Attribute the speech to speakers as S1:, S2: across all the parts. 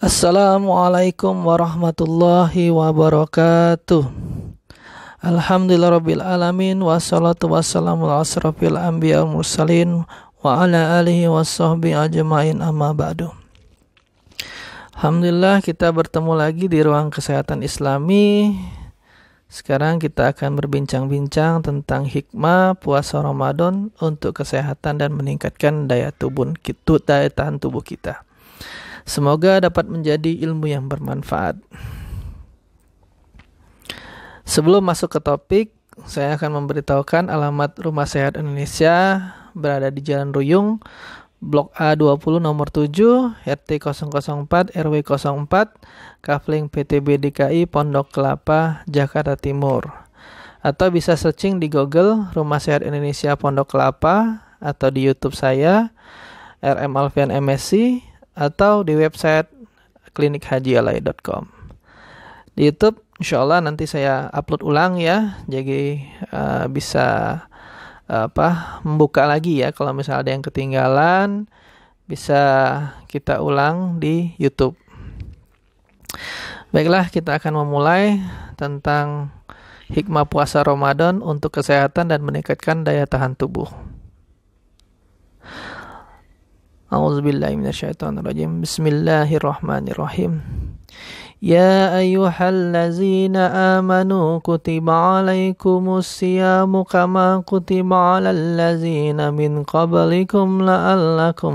S1: Assalamualaikum warahmatullahi wabarakatuh. rabbil alamin wassalatu wassalamu ala asrafil anbiya mursalin wa ala alihi washabbihi ajmain amma ba'du. Alhamdulillah kita bertemu lagi di ruang kesehatan Islami. Sekarang kita akan berbincang-bincang tentang hikmah puasa Ramadan untuk kesehatan dan meningkatkan daya tubuh daya tahan tubuh kita. Semoga dapat menjadi ilmu yang bermanfaat. Sebelum masuk ke topik, saya akan memberitahukan alamat Rumah Sehat Indonesia berada di Jalan Ruyung, Blok A20 nomor 7, RT 004, RW 04, Kafling PTB DKI Pondok Kelapa, Jakarta Timur. Atau bisa searching di Google Rumah Sehat Indonesia Pondok Kelapa atau di YouTube saya RM Alfian MSC atau di website klinikhajialai.com. Di YouTube insya Allah nanti saya upload ulang ya, jadi uh, bisa eh, apa membuka lagi ya kalau misalnya ada yang ketinggalan bisa kita ulang di YouTube. Baiklah, kita akan memulai tentang hikmah puasa Ramadan untuk kesehatan dan meningkatkan daya tahan tubuh. A'udzubillahiminasyaitonirrajim. Bismillahirrahmanirrahim. Ya أيها amanu kutiba كتب عليكم الصيام كما كتب على الذين من قبلكم لعلكم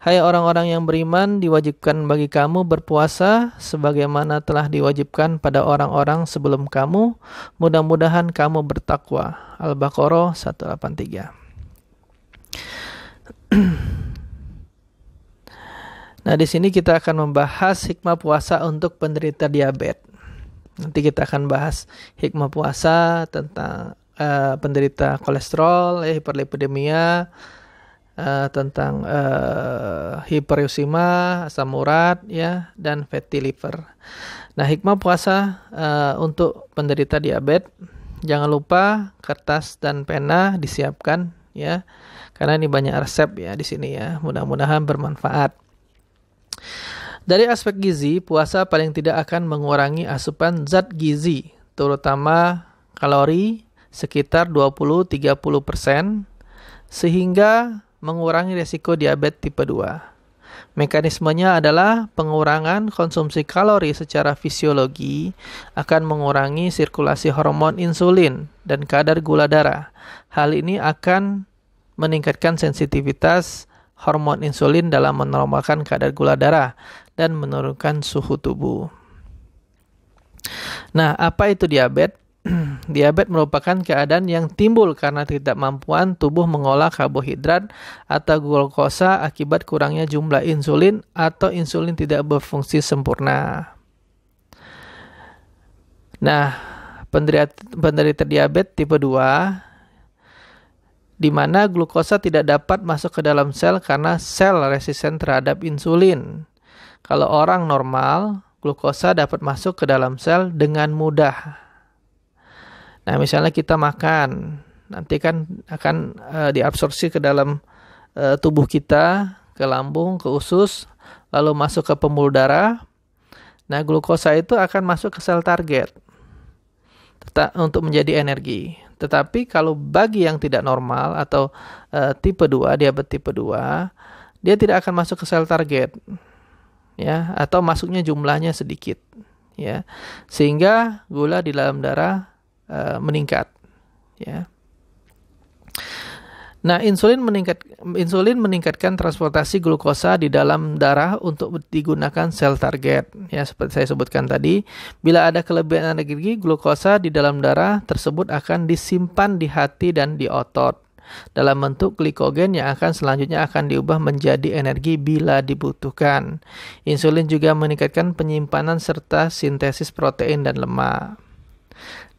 S1: Hai orang-orang yang beriman, diwajibkan bagi kamu berpuasa sebagaimana telah diwajibkan pada orang-orang sebelum kamu. Mudah-mudahan kamu bertakwa. Al-Baqarah 183 nah, di sini kita akan membahas hikmah puasa untuk penderita diabetes. Nanti kita akan bahas hikmah puasa tentang uh, penderita kolesterol, ya, hiperlipidemia, uh, tentang uh, hiperusima, asam urat, ya, dan fatty liver. Nah, hikmah puasa uh, untuk penderita diabetes, jangan lupa kertas dan pena disiapkan ya. Karena ini banyak resep ya di sini ya. Mudah-mudahan bermanfaat. Dari aspek gizi, puasa paling tidak akan mengurangi asupan zat gizi, terutama kalori sekitar 20-30% sehingga mengurangi risiko diabetes tipe 2. Mekanismenya adalah pengurangan konsumsi kalori secara fisiologi akan mengurangi sirkulasi hormon insulin dan kadar gula darah. Hal ini akan meningkatkan sensitivitas hormon insulin dalam menormalkan kadar gula darah dan menurunkan suhu tubuh. Nah, apa itu diabetes? Diabetes merupakan keadaan yang timbul karena tidak ketidakmampuan tubuh mengolah karbohidrat atau glukosa akibat kurangnya jumlah insulin atau insulin tidak berfungsi sempurna. Nah, penderita, penderita diabetes tipe 2 di mana glukosa tidak dapat masuk ke dalam sel karena sel resisten terhadap insulin. Kalau orang normal, glukosa dapat masuk ke dalam sel dengan mudah. Nah, misalnya kita makan, nanti kan akan uh, diabsorpsi ke dalam uh, tubuh kita, ke lambung, ke usus, lalu masuk ke pembuluh darah. Nah, glukosa itu akan masuk ke sel target tetap, untuk menjadi energi. Tetapi kalau bagi yang tidak normal atau e, tipe 2, diabetes tipe 2, dia tidak akan masuk ke sel target. Ya, atau masuknya jumlahnya sedikit, ya. Sehingga gula di dalam darah uh, meningkat ya Nah, insulin meningkat insulin meningkatkan transportasi glukosa di dalam darah untuk digunakan sel target. Ya, seperti saya sebutkan tadi, bila ada kelebihan energi glukosa di dalam darah tersebut akan disimpan di hati dan di otot dalam bentuk glikogen yang akan selanjutnya akan diubah menjadi energi bila dibutuhkan. Insulin juga meningkatkan penyimpanan serta sintesis protein dan lemak.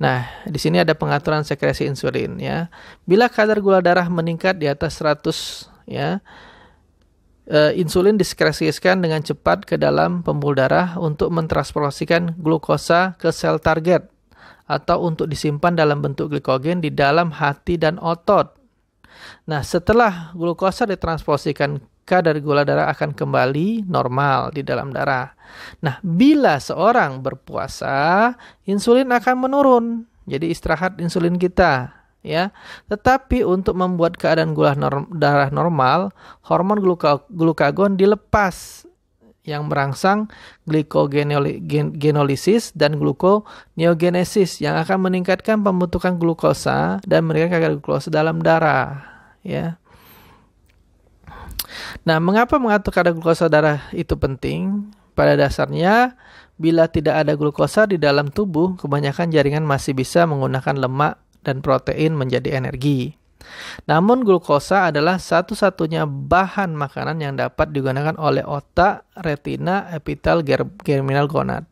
S1: Nah, di sini ada pengaturan sekresi insulin ya. Bila kadar gula darah meningkat di atas 100 ya, eh, insulin diskresiskan dengan cepat ke dalam pembuluh darah untuk mentransformasikan glukosa ke sel target atau untuk disimpan dalam bentuk glikogen di dalam hati dan otot. Nah, setelah glukosa ditransposikan kadar gula darah akan kembali normal di dalam darah. Nah, bila seorang berpuasa, insulin akan menurun. Jadi istirahat insulin kita ya. Tetapi untuk membuat keadaan gula norm, darah normal, hormon gluka, glukagon dilepas yang merangsang glikogenolisis dan glukoneogenesis yang akan meningkatkan pembentukan glukosa dan meningkatkan kadar glukosa dalam darah ya. Nah, mengapa mengatur kadar glukosa darah itu penting? Pada dasarnya, bila tidak ada glukosa di dalam tubuh, kebanyakan jaringan masih bisa menggunakan lemak dan protein menjadi energi. Namun glukosa adalah satu-satunya bahan makanan yang dapat digunakan oleh otak, retina, epitel, ger germinal gonad.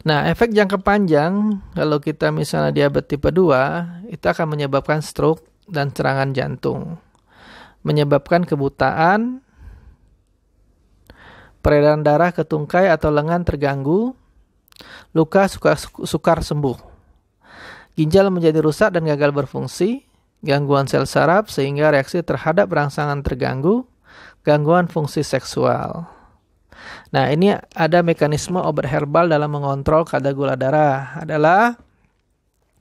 S1: Nah, efek jangka panjang kalau kita misalnya diabetes tipe 2 itu akan menyebabkan stroke dan serangan jantung menyebabkan kebutaan, peredaran darah ke tungkai atau lengan terganggu, luka suka, sukar sembuh. Ginjal menjadi rusak dan gagal berfungsi, gangguan sel saraf sehingga reaksi terhadap rangsangan terganggu, gangguan fungsi seksual. Nah, ini ada mekanisme obat herbal dalam mengontrol kadar gula darah adalah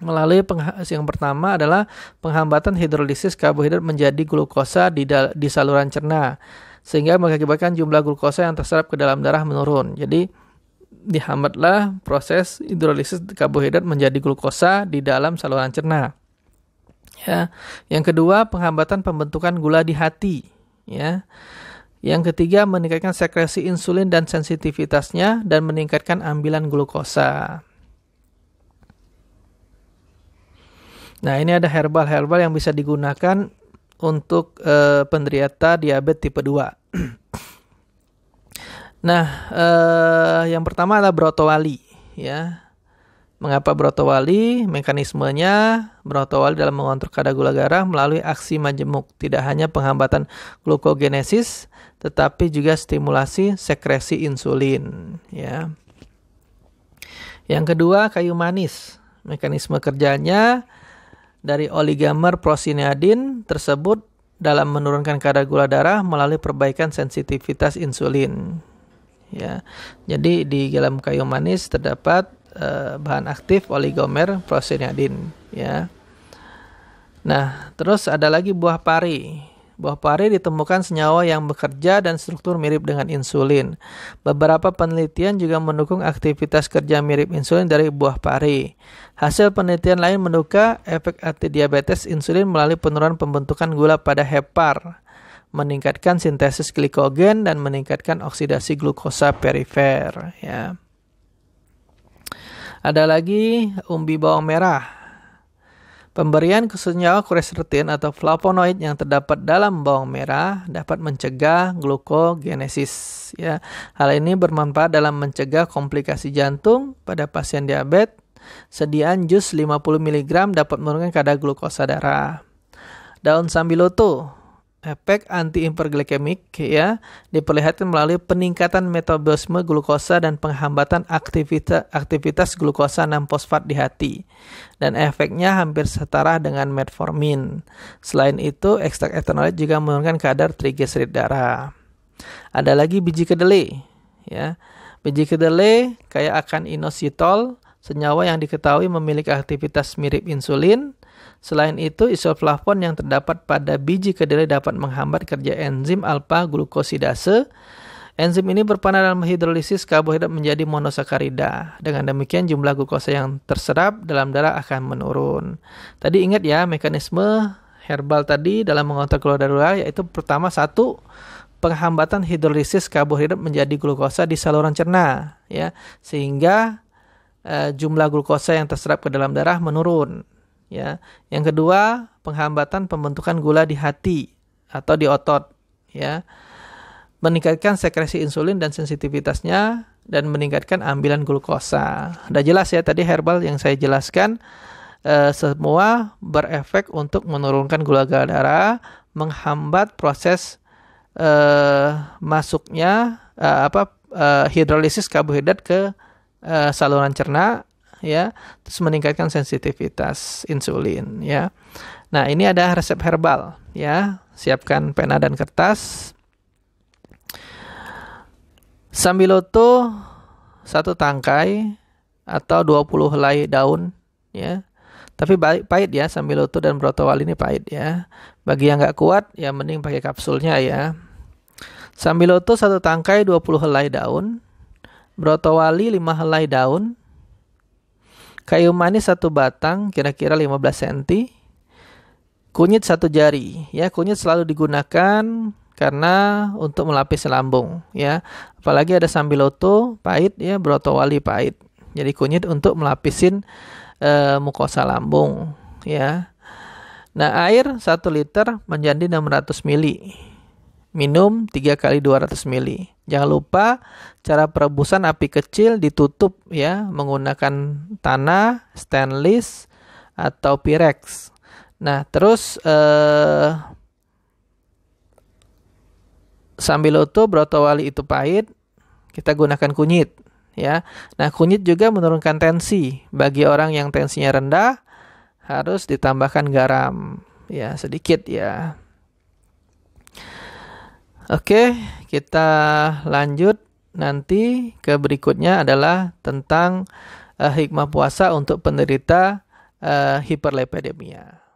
S1: melalui yang pertama adalah penghambatan hidrolisis karbohidrat menjadi glukosa di, di saluran cerna sehingga mengakibatkan jumlah glukosa yang terserap ke dalam darah menurun. Jadi dihambatlah proses hidrolisis karbohidrat menjadi glukosa di dalam saluran cerna. Ya. Yang kedua, penghambatan pembentukan gula di hati, ya. Yang ketiga, meningkatkan sekresi insulin dan sensitivitasnya dan meningkatkan ambilan glukosa. Nah, ini ada herbal-herbal yang bisa digunakan untuk e, eh, penderita diabetes tipe 2. nah, e, yang pertama adalah brotowali, ya. Mengapa brotowali? Mekanismenya brotowali dalam mengontrol kadar gula darah melalui aksi majemuk, tidak hanya penghambatan glukogenesis, tetapi juga stimulasi sekresi insulin, ya. Yang kedua, kayu manis. Mekanisme kerjanya dari oligomer prosinadin tersebut dalam menurunkan kadar gula darah melalui perbaikan sensitivitas insulin. Ya. Jadi di dalam kayu manis terdapat eh, bahan aktif oligomer prosinadin. ya. Nah, terus ada lagi buah pari buah pari ditemukan senyawa yang bekerja dan struktur mirip dengan insulin. Beberapa penelitian juga mendukung aktivitas kerja mirip insulin dari buah pari. Hasil penelitian lain menduga efek anti diabetes insulin melalui penurunan pembentukan gula pada hepar, meningkatkan sintesis glikogen dan meningkatkan oksidasi glukosa perifer, ya. Ada lagi umbi bawang merah Pemberian senyawa kuresertin atau flavonoid yang terdapat dalam bawang merah dapat mencegah glukogenesis. Ya, hal ini bermanfaat dalam mencegah komplikasi jantung pada pasien diabetes. Sediaan jus 50 mg dapat menurunkan kadar glukosa darah. Daun sambiloto efek antihiperglikemik ya diperlihatkan melalui peningkatan metabolisme glukosa dan penghambatan aktivitas aktivitas glukosa 6 fosfat di hati dan efeknya hampir setara dengan metformin. Selain itu, ekstrak etanolit juga menurunkan kadar trigliserid darah. Ada lagi biji kedelai ya. Biji kedelai kaya akan inositol, senyawa yang diketahui memiliki aktivitas mirip insulin Selain itu, isoflavon yang terdapat pada biji kedelai dapat menghambat kerja enzim alfa glukosidase. Enzim ini berperan dalam hidrolisis karbohidrat menjadi monosakarida. Dengan demikian jumlah glukosa yang terserap dalam darah akan menurun. Tadi ingat ya mekanisme herbal tadi dalam mengontrol keluar darah yaitu pertama satu penghambatan hidrolisis karbohidrat menjadi glukosa di saluran cerna ya sehingga e, jumlah glukosa yang terserap ke dalam darah menurun ya. Yang kedua, penghambatan pembentukan gula di hati atau di otot, ya. Meningkatkan sekresi insulin dan sensitivitasnya dan meningkatkan ambilan glukosa. Sudah jelas ya tadi herbal yang saya jelaskan e, semua berefek untuk menurunkan gula darah, menghambat proses e, masuknya e, apa e, hidrolisis karbohidrat ke e, saluran cerna ya, terus meningkatkan sensitivitas insulin ya. Nah, ini ada resep herbal ya. Siapkan pena dan kertas. Sambiloto satu tangkai atau 20 helai daun ya. Tapi baik pahit ya sambiloto dan brotowal ini pahit ya. Bagi yang nggak kuat ya mending pakai kapsulnya ya. Sambiloto satu tangkai 20 helai daun, brotowali 5 helai daun, Kayu manis satu batang kira-kira 15 cm. Kunyit satu jari. Ya, kunyit selalu digunakan karena untuk melapis lambung ya. Apalagi ada sambiloto pahit ya, broto pahit. Jadi kunyit untuk melapisin e, mukosa lambung ya. Nah, air 1 liter menjadi 600 ml Minum 3 kali 200 ml. Jangan lupa cara perebusan api kecil ditutup ya menggunakan tanah, stainless atau pirex. Nah, terus eh, sambil utuh broto wali itu pahit, kita gunakan kunyit ya. Nah, kunyit juga menurunkan tensi. Bagi orang yang tensinya rendah harus ditambahkan garam ya sedikit ya Oke, kita lanjut nanti ke berikutnya adalah tentang uh, hikmah puasa untuk penderita uh, eh, hiperlepidemia.